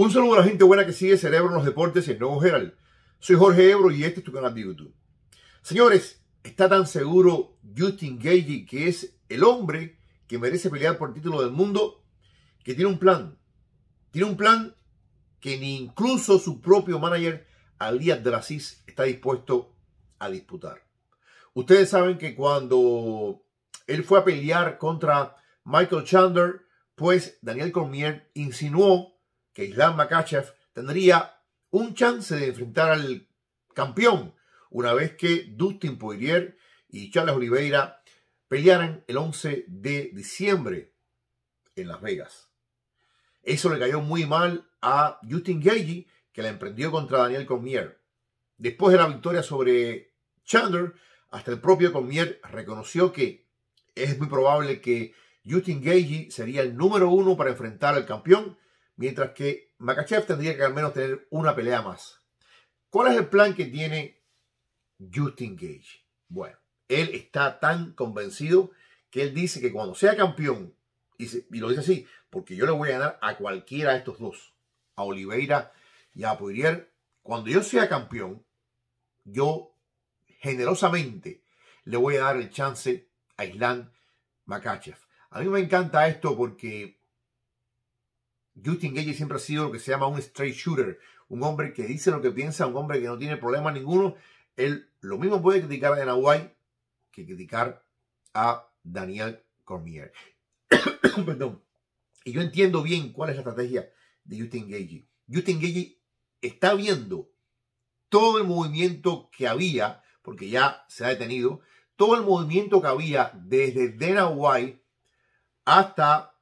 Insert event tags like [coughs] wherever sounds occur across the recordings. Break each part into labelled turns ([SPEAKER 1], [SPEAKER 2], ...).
[SPEAKER 1] Un saludo a la gente buena que sigue Cerebro en los Deportes y el Nuevo Herald. Soy Jorge Ebro y este es tu canal de YouTube. Señores, está tan seguro Justin Gage que es el hombre que merece pelear por el título del mundo que tiene un plan. Tiene un plan que ni incluso su propio manager, Alias Dracis, está dispuesto a disputar. Ustedes saben que cuando él fue a pelear contra Michael Chandler, pues Daniel Cormier insinuó que Islam Makachev tendría un chance de enfrentar al campeón una vez que Dustin Poirier y Charles Oliveira pelearan el 11 de diciembre en Las Vegas. Eso le cayó muy mal a Justin Gagey, que la emprendió contra Daniel Cormier. Después de la victoria sobre Chandler, hasta el propio Cormier reconoció que es muy probable que Justin Gagey sería el número uno para enfrentar al campeón mientras que Makachev tendría que al menos tener una pelea más. ¿Cuál es el plan que tiene Justin Gage? Bueno, él está tan convencido que él dice que cuando sea campeón, y, lo dice así, porque yo le voy a ganar a cualquiera de estos dos, a Oliveira y a Poirier, cuando yo sea campeón, yo generosamente le voy a dar el chance a Islam Makachev. A mí me encanta esto porque Justin Gage siempre ha sido lo que se llama un straight shooter, un hombre que dice lo que piensa, un hombre que no tiene problema ninguno. Él lo mismo puede criticar a White que criticar a Daniel Cormier. [coughs] Perdón. Y yo entiendo bien cuál es la estrategia de Justin Gage. Justin Gage está viendo todo el movimiento que había, porque ya se ha detenido, todo el movimiento que había desde Dana White hasta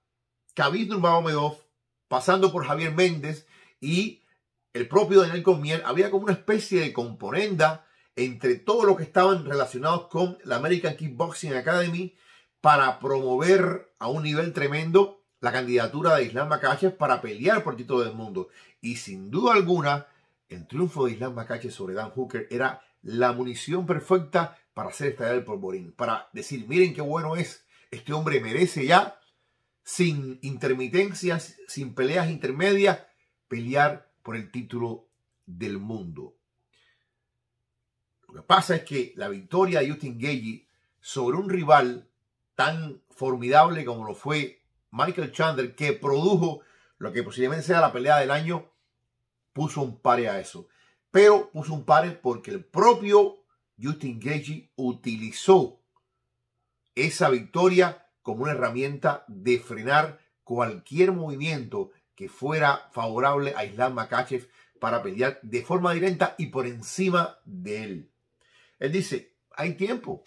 [SPEAKER 1] Khabib Nurmagomedov pasando por Javier Méndez y el propio Daniel Cormier, había como una especie de componenda entre todo lo que estaban relacionados con la American Kickboxing Academy para promover a un nivel tremendo la candidatura de Islam Makachev para pelear por el del mundo. Y sin duda alguna, el triunfo de Islam Makachev sobre Dan Hooker era la munición perfecta para hacer estallar el polvorín, para decir, miren qué bueno es, este hombre merece ya sin intermitencias, sin peleas intermedias, pelear por el título del mundo. Lo que pasa es que la victoria de Justin Gage sobre un rival tan formidable como lo fue Michael Chandler, que produjo lo que posiblemente sea la pelea del año, puso un pare a eso. Pero puso un pare porque el propio Justin Gage utilizó esa victoria como una herramienta de frenar cualquier movimiento que fuera favorable a Islam Makachev para pelear de forma directa y por encima de él. Él dice, hay tiempo,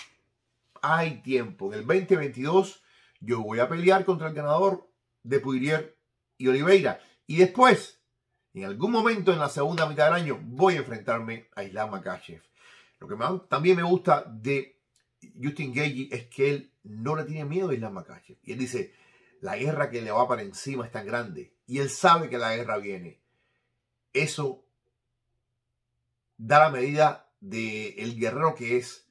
[SPEAKER 1] hay tiempo. En el 2022 yo voy a pelear contra el ganador de Poirier y Oliveira. Y después, en algún momento en la segunda mitad del año, voy a enfrentarme a Islam Makachev. Lo que también me gusta de Justin Gage es que él no le tiene miedo a Islam Makachev. Y él dice, la guerra que le va para encima es tan grande. Y él sabe que la guerra viene. Eso da la medida de el guerrero que es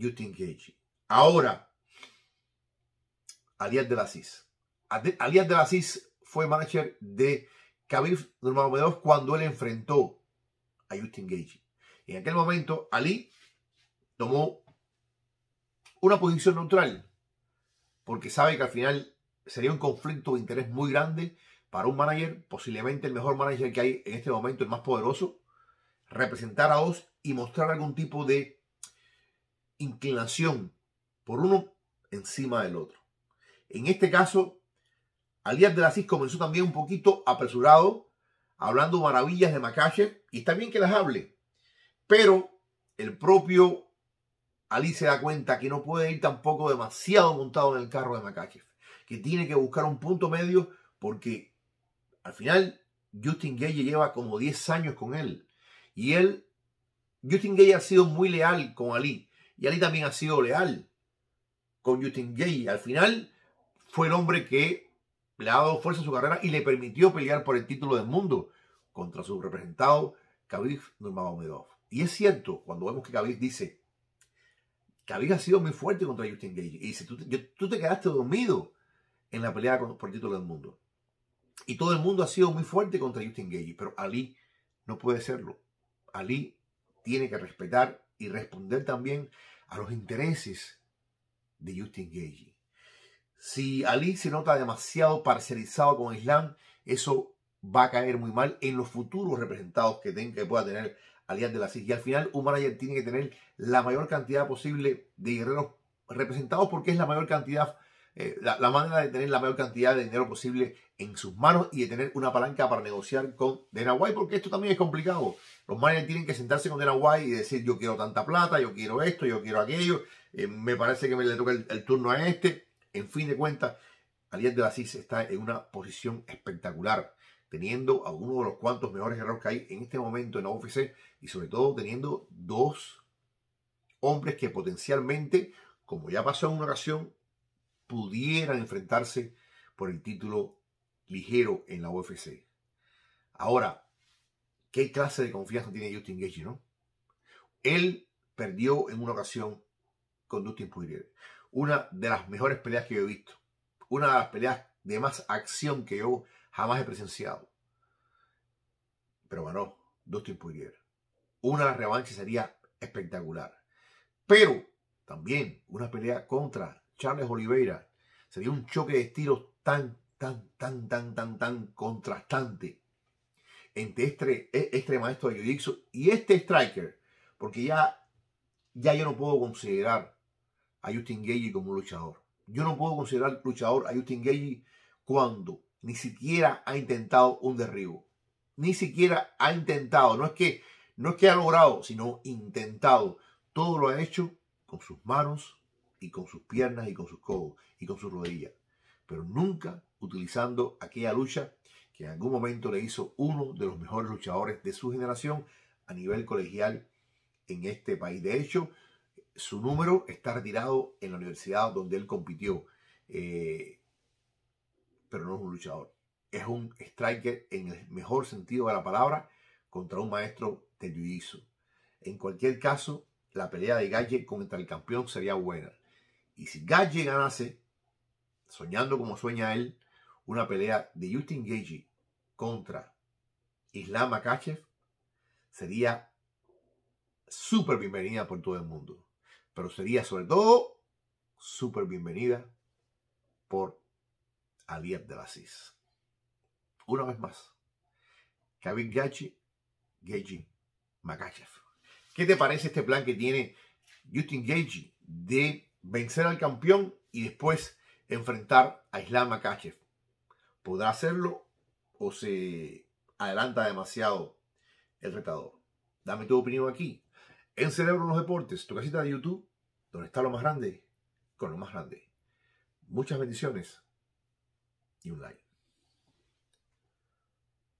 [SPEAKER 1] Justin Gage. Ahora, Alias de la CIS. Alias de la CIS fue manager de Khabib Nurmagomedov cuando él enfrentó a Justin Gage. En aquel momento, Ali tomó una posición neutral, porque sabe que al final sería un conflicto de interés muy grande para un manager, posiblemente el mejor manager que hay en este momento, el más poderoso, representar a Oz y mostrar algún tipo de inclinación por uno encima del otro. En este caso, Alias de la CIS comenzó también un poquito apresurado, hablando maravillas de Macache, y está bien que las hable, pero el propio Ali se da cuenta que no puede ir tampoco demasiado montado en el carro de Makachev, que tiene que buscar un punto medio porque al final Justin Gaye lleva como 10 años con él y él, Justin Gaye ha sido muy leal con Ali y Ali también ha sido leal con Justin Gaye. Al final fue el hombre que le ha dado fuerza a su carrera y le permitió pelear por el título del mundo contra su representado Khabib Nurmagomedov. Y es cierto, cuando vemos que Khabib dice David ha sido muy fuerte contra Justin Gage. Y dice, tú, te quedaste dormido en la pelea por título del mundo. Y todo el mundo ha sido muy fuerte contra Justin Gage, pero Ali no puede serlo. Ali tiene que respetar y responder también a los intereses de Justin Gage. Si Ali se nota demasiado parcializado con Islam, eso va a caer muy mal en los futuros representados que, tenga, que pueda tener alianza de la CIS. Y al final un manager tiene que tener la mayor cantidad posible de guerreros representados porque es la mayor cantidad, eh, la, manera de tener la mayor cantidad de dinero posible en sus manos y de tener una palanca para negociar con Dana porque esto también es complicado. Los managers tienen que sentarse con Dana y decir yo quiero tanta plata, yo quiero esto, yo quiero aquello, eh, me parece que me le toca el, turno a este. En fin de cuentas, alianza de la CIS está en una posición espectacular teniendo algunos de los cuantos mejores guerreros que hay en este momento en la UFC y sobre todo teniendo dos hombres que potencialmente, como ya pasó en una ocasión, pudieran enfrentarse por el título ligero en la UFC. Ahora, ¿qué clase de confianza tiene Justin Gage, no? Él perdió en una ocasión con Dustin Poirier. Una de las mejores peleas que yo he visto. Una de las peleas de más acción que yo jamás he presenciado. Pero dos Dustin Poirier. Una revancha sería espectacular. Pero también una pelea contra Charles Oliveira sería un choque de estilos tan, tan, tan, tan, tan, tan contrastante entre este, e, este maestro de jiu y este striker. Porque ya, ya yo no puedo considerar a Justin Gaye como un luchador. Yo no puedo considerar luchador a Justin Gaye cuando ni siquiera ha intentado un derribo. Ni siquiera ha intentado. No es que, no es que ha logrado, sino intentado. Todo lo ha hecho con sus manos y con sus piernas y con sus codos y con sus rodillas. Pero nunca utilizando aquella lucha que en algún momento le hizo uno de los mejores luchadores de su generación a nivel colegial en este país. De hecho, su número está retirado en la universidad donde él compitió. Eh, pero no es un luchador. Es un striker en el mejor sentido de la palabra contra un maestro de En cualquier caso, la pelea de Galle contra el campeón sería buena. Y si Galle ganase, soñando como sueña él, una pelea de Justin Gage contra Islam Akachev, sería súper bienvenida por todo el mundo. Pero sería sobre todo súper bienvenida por la Cis. Una vez más, Kevin Gachi, Gagey Makachev. ¿Qué te parece este plan que tiene Justin Gagey de vencer al campeón y después enfrentar a Islam Makachev? ¿Podrá hacerlo o se adelanta demasiado el retador? Dame tu opinión aquí. En Cerebro los Deportes, tu casita de YouTube, donde está lo más grande, con lo más grande. Muchas bendiciones. 要嚟。